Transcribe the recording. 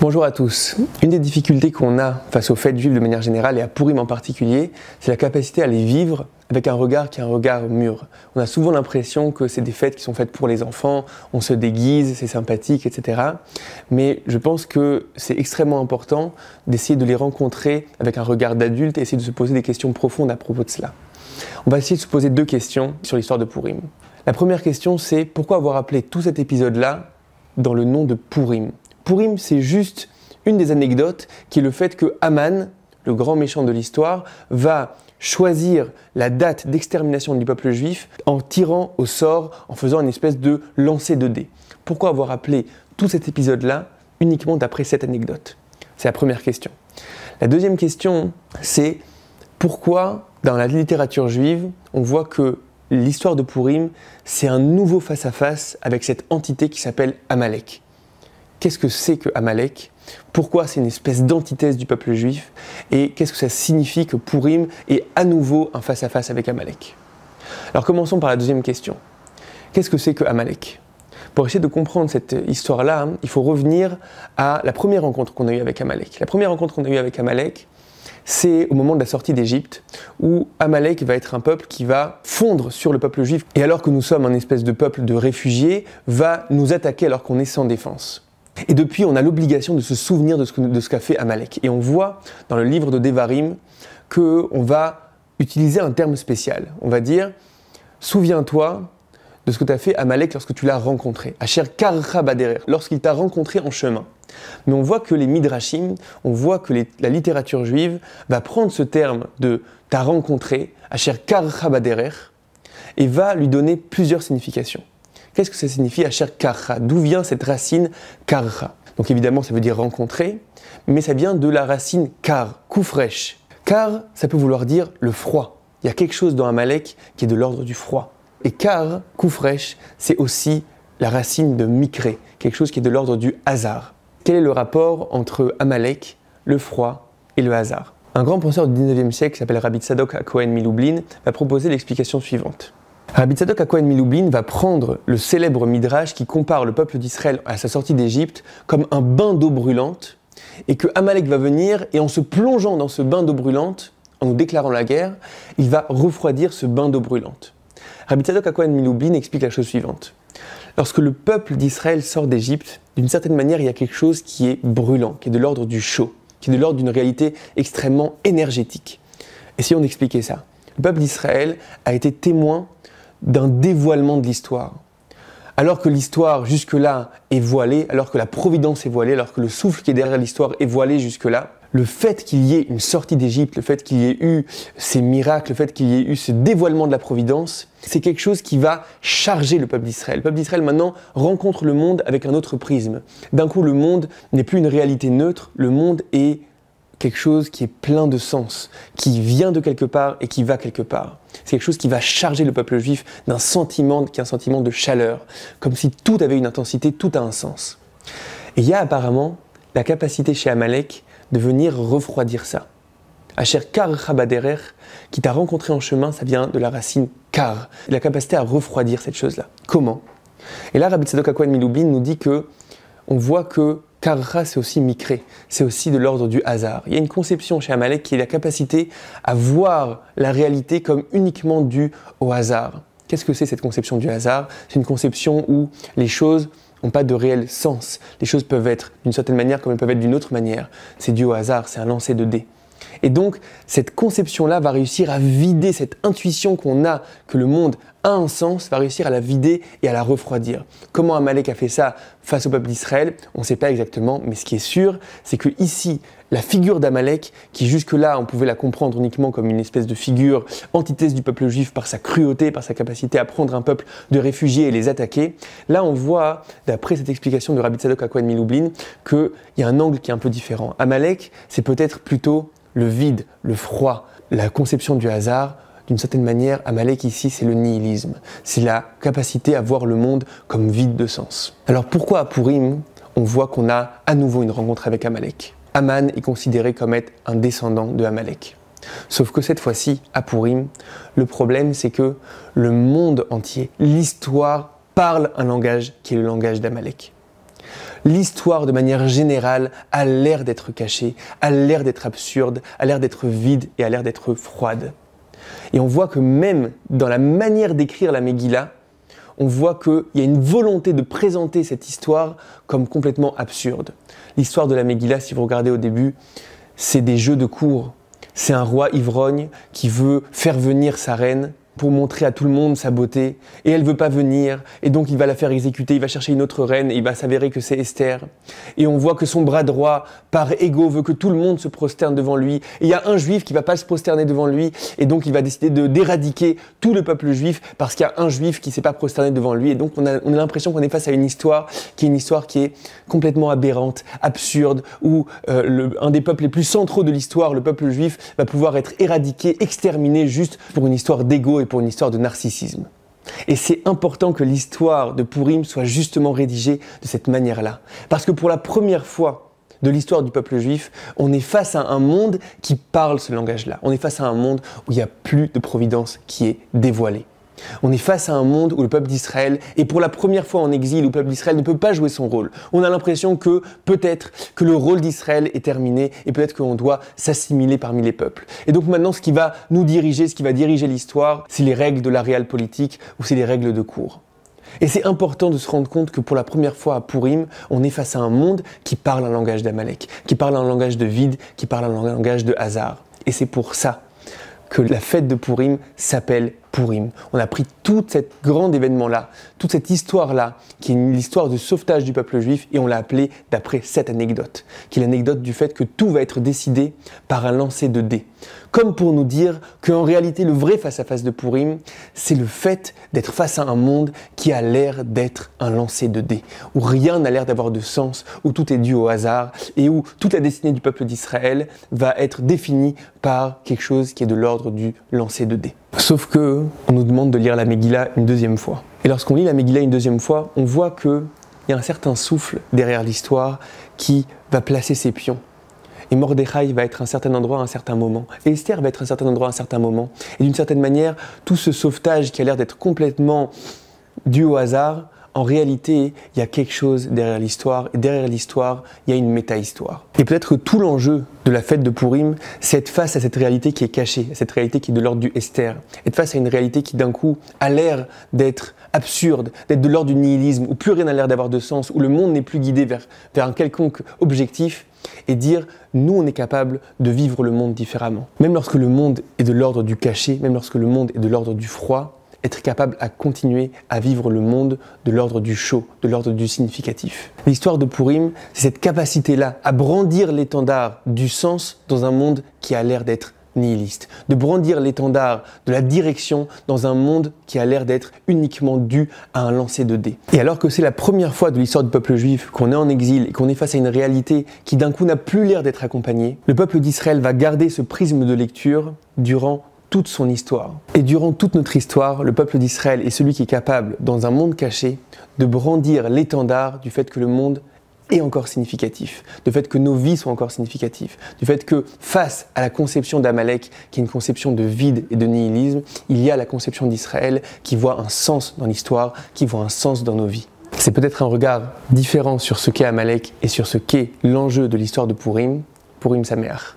Bonjour à tous. Une des difficultés qu'on a face aux fêtes vivre de manière générale et à Pourim en particulier, c'est la capacité à les vivre avec un regard qui est un regard mûr. On a souvent l'impression que c'est des fêtes qui sont faites pour les enfants, on se déguise, c'est sympathique, etc. Mais je pense que c'est extrêmement important d'essayer de les rencontrer avec un regard d'adulte et essayer de se poser des questions profondes à propos de cela. On va essayer de se poser deux questions sur l'histoire de Pourim. La première question, c'est pourquoi avoir appelé tout cet épisode-là dans le nom de Pourim Purim, c'est juste une des anecdotes qui est le fait que Aman, le grand méchant de l'histoire, va choisir la date d'extermination du peuple juif en tirant au sort, en faisant une espèce de lancer de dés. Pourquoi avoir appelé tout cet épisode-là uniquement d'après cette anecdote C'est la première question. La deuxième question, c'est pourquoi dans la littérature juive, on voit que l'histoire de Pourim, c'est un nouveau face à -face avec cette entité qui s'appelle Amalek qu'est-ce que c'est que Amalek pourquoi c'est une espèce d'antithèse du peuple juif et qu'est-ce que ça signifie que Purim est à nouveau un face-à-face avec Amalek. Alors commençons par la deuxième question. Qu'est-ce que c'est que Amalek Pour essayer de comprendre cette histoire-là, il faut revenir à la première rencontre qu'on a eue avec Amalek. La première rencontre qu'on a eue avec Amalek, c'est au moment de la sortie d'Égypte, où Amalek va être un peuple qui va fondre sur le peuple juif, et alors que nous sommes un espèce de peuple de réfugiés, va nous attaquer alors qu'on est sans défense. Et depuis, on a l'obligation de se souvenir de ce, de qu'a fait Amalek. Et on voit dans le livre de Devarim qu'on va utiliser un terme spécial. On va dire souviens-toi de ce que tu as fait Amalek lorsque tu l'as rencontré, Asher karhabaderer lorsqu'il t'a rencontré en chemin. Mais on voit que les Midrashim, on voit que la littérature juive va prendre ce terme de t'as rencontré, Asher karhabaderer et va lui donner plusieurs significations. Qu'est-ce que ça signifie Asher Karra D'où vient cette racine Karra Donc évidemment, ça veut dire rencontrer, mais ça vient de la racine Kar, coup fraîche. Kar, ça peut vouloir dire le froid. Il y a quelque chose dans Amalek qui est de l'ordre du froid. Et Kar, coup fraîche, c'est aussi la racine de Mikré, quelque chose qui est de l'ordre du hasard. Quel est le rapport entre Amalek, le froid et le hasard un grand penseur du 19e siècle qui s'appelle Rabbi à Cohen Miloublin va proposer l'explication suivante. Rabbi Tzadok Akohen Miloubin va prendre le célèbre Midrash qui compare le peuple d'Israël à sa sortie d'Égypte comme un bain d'eau brûlante et que Amalek va venir et en se plongeant dans ce bain d'eau brûlante, en nous déclarant la guerre, il va refroidir ce bain d'eau brûlante. Rabbi Tzadok Akohen Miloubin explique la chose suivante. Lorsque le peuple d'Israël sort d'Égypte, d'une certaine manière, il y a quelque chose qui est brûlant, qui est de l'ordre du chaud, qui est de l'ordre d'une réalité extrêmement énergétique. Essayons d'expliquer ça. Le peuple d'Israël a été témoin d'un dévoilement de l'histoire. Alors que l'histoire jusque-là est voilée, alors que la providence est voilée, alors que le souffle qui est derrière l'histoire est voilé jusque-là, le fait qu'il y ait une sortie d'Égypte, le fait qu'il y ait eu ces miracles, le fait qu'il y ait eu ce dévoilement de la providence, c'est quelque chose qui va charger le peuple d'Israël. Le peuple d'Israël maintenant rencontre le monde avec un autre prisme. D'un coup, le monde n'est plus une réalité neutre, le monde est quelque chose qui est plein de sens, qui vient de quelque part et qui va quelque part. C'est quelque chose qui va charger le peuple juif d'un sentiment qui un sentiment de chaleur, comme si tout avait une intensité, tout a un sens. Et il y a apparemment la capacité chez Amalek de venir refroidir ça. Asher Kar Chabaderer, qui t'a rencontré en chemin, ça vient de la racine Kar, la capacité à refroidir cette chose-là. Comment Et là, Rabbi Tzedok Miloubin nous dit que on voit que Carra c'est aussi micré, c'est aussi de l'ordre du hasard. Il y a une conception chez Amalek qui est la capacité à voir la réalité comme uniquement due au hasard. Qu'est-ce que c'est cette conception du hasard C'est une conception où les choses n'ont pas de réel sens. Les choses peuvent être d'une certaine manière comme elles peuvent être d'une autre manière. C'est dû au hasard, c'est un lancer de dés. Et donc, cette conception-là va réussir à vider cette intuition qu'on a que le monde a un sens, va réussir à la vider et à la refroidir. Comment Amalek a fait ça face au peuple d'Israël, on ne sait pas exactement, mais ce qui est sûr, c'est que ici, la figure d'Amalek, qui jusque-là on pouvait la comprendre uniquement comme une espèce de figure antithèse du peuple juif par sa cruauté, par sa capacité à prendre un peuple de réfugiés et les attaquer, là on voit, d'après cette explication de Rabbi Sadok Akwan Miloublin, qu'il y a un angle qui est un peu différent. Amalek, c'est peut-être plutôt le vide, le froid, la conception du hasard, d'une certaine manière, Amalek ici, c'est le nihilisme. C'est la capacité à voir le monde comme vide de sens. Alors pourquoi à Purim, on voit qu'on a à nouveau une rencontre avec Amalek Aman est considéré comme être un descendant de Amalek. Sauf que cette fois-ci, à Purim, le problème c'est que le monde entier, l'histoire, parle un langage qui est le langage d'Amalek l'histoire de manière générale a l'air d'être cachée, a l'air d'être absurde, a l'air d'être vide et a l'air d'être froide. Et on voit que même dans la manière d'écrire la Megillah, on voit qu'il y a une volonté de présenter cette histoire comme complètement absurde. L'histoire de la Megillah, si vous regardez au début, c'est des jeux de cours. C'est un roi ivrogne qui veut faire venir sa reine pour montrer à tout le monde sa beauté, et elle veut pas venir, et donc il va la faire exécuter, il va chercher une autre reine, il va s'avérer que c'est Esther. Et on voit que son bras droit, par ego, veut que tout le monde se prosterne devant lui, et il y a un juif qui va pas se prosterner devant lui, et donc il va décider de d'éradiquer tout le peuple juif, parce qu'il y a un juif qui s'est pas prosterné devant lui, et donc on a, on a l'impression qu'on est face à une histoire qui est une histoire qui est complètement aberrante, absurde, où euh, le, un des peuples les plus centraux de l'histoire, le peuple juif, va pouvoir être éradiqué, exterminé, juste pour une histoire d'ego pour une histoire de narcissisme. Et c'est important que l'histoire de Purim soit justement rédigée de cette manière-là. Parce que pour la première fois de l'histoire du peuple juif, on est face à un monde qui parle ce langage-là. On est face à un monde où il n'y a plus de providence qui est dévoilée. On est face à un monde où le peuple d'Israël est pour la première fois en exil, où le peuple d'Israël ne peut pas jouer son rôle. On a l'impression que peut-être que le rôle d'Israël est terminé et peut-être qu'on doit s'assimiler parmi les peuples. Et donc maintenant, ce qui va nous diriger, ce qui va diriger l'histoire, c'est les règles de la réelle politique ou c'est les règles de cours. Et c'est important de se rendre compte que pour la première fois à Purim, on est face à un monde qui parle un langage d'Amalek, qui parle un langage de vide, qui parle un langage de hasard. Et c'est pour ça que la fête de Purim s'appelle on a pris tout cet grand événement-là, toute cette histoire-là, qui est l'histoire du sauvetage du peuple juif, et on l'a appelé d'après cette anecdote, qui est l'anecdote du fait que tout va être décidé par un lancer de dés. Comme pour nous dire qu'en réalité, le vrai face-à-face de Pourim, c'est le fait d'être face à un monde qui a l'air d'être un lancer de dés, où rien n'a l'air d'avoir de sens, où tout est dû au hasard, et où toute la destinée du peuple d'Israël va être définie par quelque chose qui est de l'ordre du lancer de dés. Sauf que on nous demande de lire la Megillah une deuxième fois. Et lorsqu'on lit la Megillah une deuxième fois, on voit qu'il y a un certain souffle derrière l'histoire qui va placer ses pions. Et Mordechai va être à un certain endroit à un certain moment. Et Esther va être à un certain endroit à un certain moment. Et d'une certaine manière, tout ce sauvetage qui a l'air d'être complètement dû au hasard en réalité, il y a quelque chose derrière l'histoire, et derrière l'histoire, il y a une méta-histoire. Et peut-être que tout l'enjeu de la fête de Purim, c'est être face à cette réalité qui est cachée, cette réalité qui est de l'ordre du Esther, être face à une réalité qui d'un coup a l'air d'être absurde, d'être de l'ordre du nihilisme, où plus rien n'a l'air d'avoir de sens, où le monde n'est plus guidé vers, vers un quelconque objectif, et dire nous on est capable de vivre le monde différemment. Même lorsque le monde est de l'ordre du caché, même lorsque le monde est de l'ordre du froid, être capable à continuer à vivre le monde de l'ordre du chaud, de l'ordre du significatif. L'histoire de Purim, c'est cette capacité-là à brandir l'étendard du sens dans un monde qui a l'air d'être nihiliste, de brandir l'étendard de la direction dans un monde qui a l'air d'être uniquement dû à un lancer de dés. Et alors que c'est la première fois de l'histoire du peuple juif qu'on est en exil et qu'on est face à une réalité qui d'un coup n'a plus l'air d'être accompagnée, le peuple d'Israël va garder ce prisme de lecture durant toute son histoire. Et durant toute notre histoire, le peuple d'Israël est celui qui est capable, dans un monde caché, de brandir l'étendard du fait que le monde est encore significatif, du fait que nos vies sont encore significatives, du fait que face à la conception d'Amalek, qui est une conception de vide et de nihilisme, il y a la conception d'Israël qui voit un sens dans l'histoire, qui voit un sens dans nos vies. C'est peut-être un regard différent sur ce qu'est Amalek et sur ce qu'est l'enjeu de l'histoire de Purim, Purim mère.